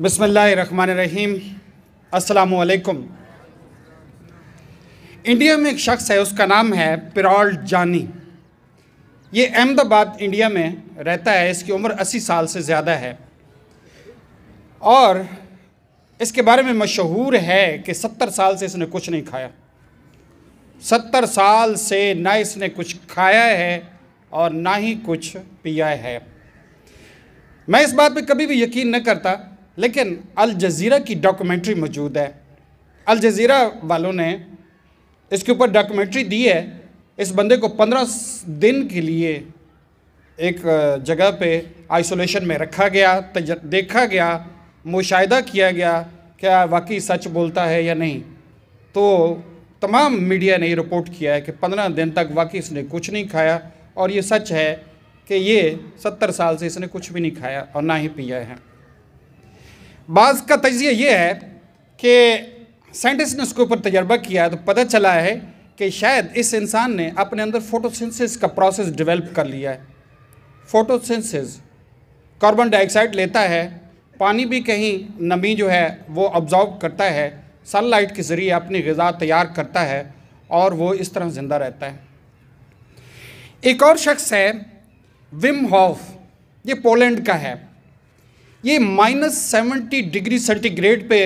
बसमीम असलकुम इंडिया में एक शख्स है उसका नाम है पिराल जानी ये अहमदाबाद इंडिया में रहता है इसकी उम्र 80 साल से ज़्यादा है और इसके बारे में मशहूर है कि 70 साल से इसने कुछ नहीं खाया 70 साल से ना इसने कुछ खाया है और ना ही कुछ पिया है मैं इस बात पे कभी भी यकीन न करता लेकिन अल जज़ीरा की डॉक्यूमेंट्री मौजूद है अल जज़ीरा वालों ने इसके ऊपर डॉक्यूमेंट्री दी है इस बंदे को पंद्रह दिन के लिए एक जगह पे आइसोलेशन में रखा गया देखा गया मुशाहिदा किया गया क्या वाकई सच बोलता है या नहीं तो तमाम मीडिया ने ये रिपोर्ट किया है कि पंद्रह दिन तक वाकई इसने कुछ नहीं खाया और ये सच है कि ये सत्तर साल से इसने कुछ भी नहीं खाया और ना ही पिया है बाज़ का तजिया यह है कि साइंटिस्ट ने उसके ऊपर तजर्बा किया है तो पता चला है कि शायद इस इंसान ने अपने अंदर फोटोसिंथेसिस का प्रोसेस डेवलप कर लिया है फोटोसिंथेसिस कार्बन डाइऑक्साइड लेता है पानी भी कहीं नमी जो है वो ऑब्जॉर्व करता है सनलाइट के ज़रिए अपनी गज़ा तैयार करता है और वो इस तरह ज़िंदा रहता है एक और शख्स है विम हॉफ ये पोलैंड का है ये माइनस सेवेंटी डिग्री सेंटीग्रेड पे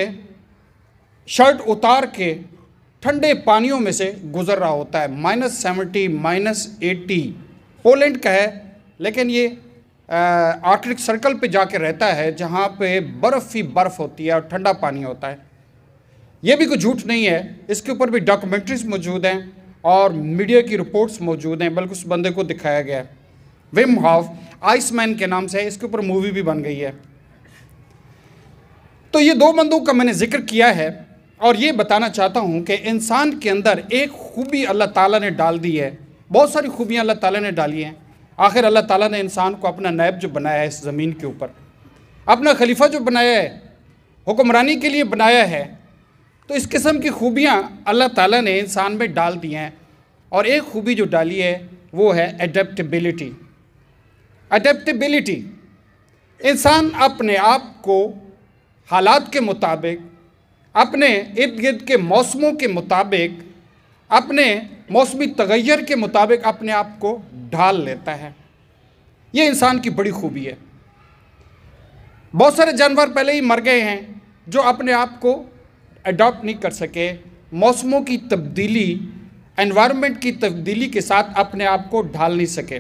शर्ट उतार के ठंडे पानियों में से गुजर रहा होता है minus seventy minus eighty Poland का है लेकिन ये आर्कटिक सर्कल पे जाके रहता है जहाँ पे बर्फ़ ही बर्फ़ होती है और ठंडा पानी होता है ये भी कोई झूठ नहीं है इसके ऊपर भी डॉक्यूमेंट्रीज मौजूद हैं और मीडिया की रिपोर्ट्स मौजूद हैं बल्कि उस बंदे को दिखाया गया है विम हाफ आइसमैन के नाम से है इसके ऊपर मूवी भी बन गई है तो ये दो बंदों का मैंने जिक्र किया है और ये बताना चाहता हूँ कि इंसान के अंदर एक खूबी अल्लाह ताला ने डाल दी है बहुत सारी खूबियाँ अल्लाह ताला ने डाली हैं आखिर अल्लाह ताला ने इंसान को अपना नैब जो बनाया है इस ज़मीन के ऊपर अपना खलीफा जो बनाया है हुक्मरानी के लिए बनाया है तो इस किस्म की खूबियाँ अल्लाह ताला ने इंसान में डाल दी हैं और एक खूबी जो डाली है वो है एडेप्टबिलिटी एडेप्टबिलिटी इंसान अपने आप को हालात के मुताबिक अपने इर्द गिर्द के मौसमों के मुताबिक अपने मौसमी तगैर के मुताबिक अपने आप को ढाल लेता है ये इंसान की बड़ी खूबी है बहुत सारे जानवर पहले ही मर गए हैं जो अपने आप को अडॉप्ट नहीं कर सके मौसमों की तब्दीली एनवायरनमेंट की तब्दीली के साथ अपने आप को ढाल नहीं सके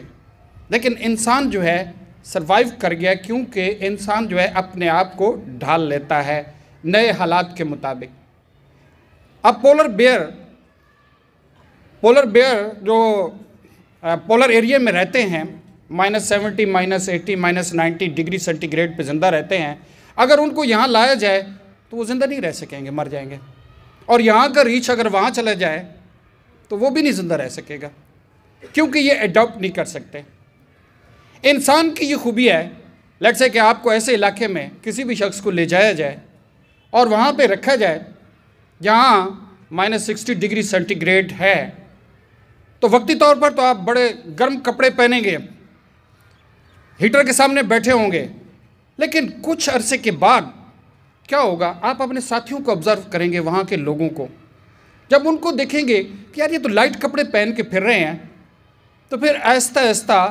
लेकिन इंसान जो है सरवाइव कर गया क्योंकि इंसान जो है अपने आप को ढाल लेता है नए हालात के मुताबिक अब पोलर बेयर पोलर बेयर जो पोलर एरिया में रहते हैं minus seventy minus eighty minus ninety degree centigrade पे ज़िंदा रहते हैं अगर उनको यहाँ लाया जाए तो वो ज़िंदा नहीं रह सकेंगे मर जाएंगे और यहाँ का रीच अगर वहाँ चला जाए तो वो भी नहीं ज़िंदा रह सकेगा क्योंकि ये अडोप्ट नहीं कर सकते इंसान की ये खूबी है लेट्स से कि आपको ऐसे इलाके में किसी भी शख्स को ले जाया जाए और वहाँ पे रखा जाए जहाँ माइनस सिक्सटी डिग्री सेंटीग्रेड है तो वक्ती तौर पर तो आप बड़े गर्म कपड़े पहनेंगे हीटर के सामने बैठे होंगे लेकिन कुछ अरसे के बाद क्या होगा आप अपने साथियों को ऑब्ज़र्व करेंगे वहाँ के लोगों को जब उनको देखेंगे कि यार ये तो लाइट कपड़े पहन के फिर रहे हैं तो फिर आहिस्ता आहिस्ता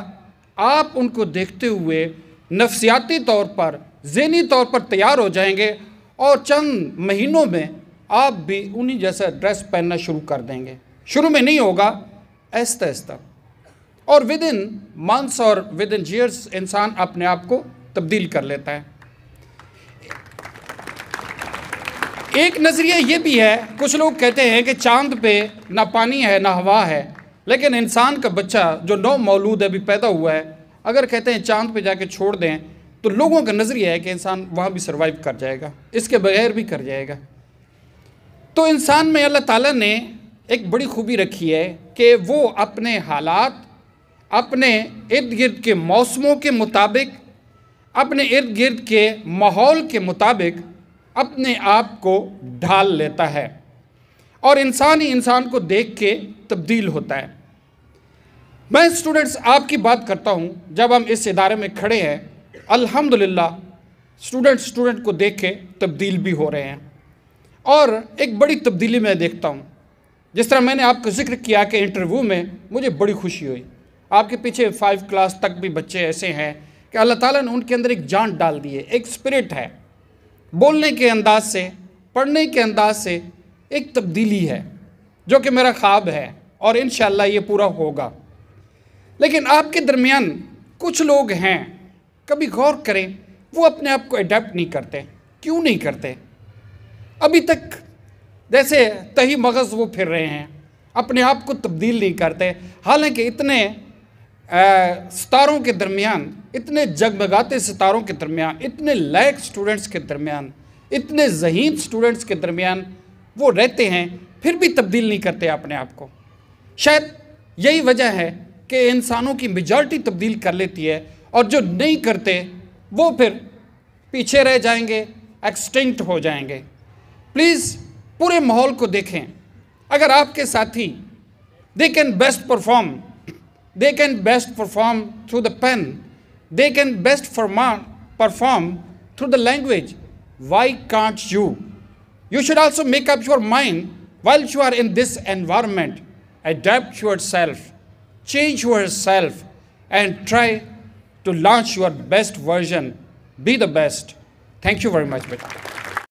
आप उनको देखते हुए नफसियाती तौर पर जहनी तौर पर तैयार हो जाएंगे और चंद महीनों में आप भी उन्हीं जैसा ड्रेस पहनना शुरू कर देंगे शुरू में नहीं होगा ऐसा ऐसा और विद इन मंथ्स और विद इन ईयर्स इंसान अपने आप को तब्दील कर लेता है एक नज़रिया ये भी है कुछ लोग कहते हैं कि चांद पे ना पानी है ना हवा है लेकिन इंसान का बच्चा जो नौ मौलूद अभी पैदा हुआ है अगर कहते हैं चांद पे जाके छोड़ दें तो लोगों का नज़रिया है कि इंसान वहाँ भी सर्वाइव कर जाएगा इसके बगैर भी कर जाएगा तो इंसान में अल्लाह ताला ने एक बड़ी खूबी रखी है कि वो अपने हालात अपने इर्द गिर्द के मौसमों के मुताबिक अपने इर्द गिर्द के माहौल के मुताबिक अपने आप को ढाल लेता है और इंसान ही इंसान को देख के तब्दील होता है मैं स्टूडेंट्स आपकी बात करता हूँ जब हम इस इदारे में खड़े हैं अल्हम्दुलिल्लाह स्टूडेंट स्टूडेंट को देख के तब्दील भी हो रहे हैं और एक बड़ी तब्दीली मैं देखता हूँ जिस तरह मैंने आपको जिक्र किया कि इंटरव्यू में मुझे बड़ी खुशी हुई आपके पीछे फाइव क्लास तक भी बच्चे ऐसे हैं कि अल्लाह ताला ने उनके अंदर एक जान डाल दी है एक स्पिरिट है बोलने के अंदाज से पढ़ने के अंदाज से एक तब्दीली है जो कि मेरा ख्वाब है और इन ये पूरा होगा लेकिन आपके दरमियान कुछ लोग हैं कभी गौर करें वो अपने आप को अडेप्ट नहीं करते क्यों नहीं करते अभी तक जैसे तही मगज़ वो फिर रहे हैं अपने आप को तब्दील नहीं करते हालांकि इतने आ, सितारों के दरमियान इतने जगमगाते सितारों के दरमियान इतने लायक स्टूडेंट्स के दरमियान इतने जहीन स्टूडेंट्स के दरमियान वो रहते हैं फिर भी तब्दील नहीं करते अपने आप को शायद यही वजह है कि इंसानों की मेजॉरिटी तब्दील कर लेती है और जो नहीं करते वो फिर पीछे रह जाएंगे एक्सटिंक्ट हो जाएंगे प्लीज़ पूरे माहौल को देखें अगर आपके साथी they can best perform they can best perform through the pen they can best perform through the language why can't you you should also make up your mind you are in this environment adapt adapt self change yourself and try to launch your best version. Be the best. Thank you very much, beta.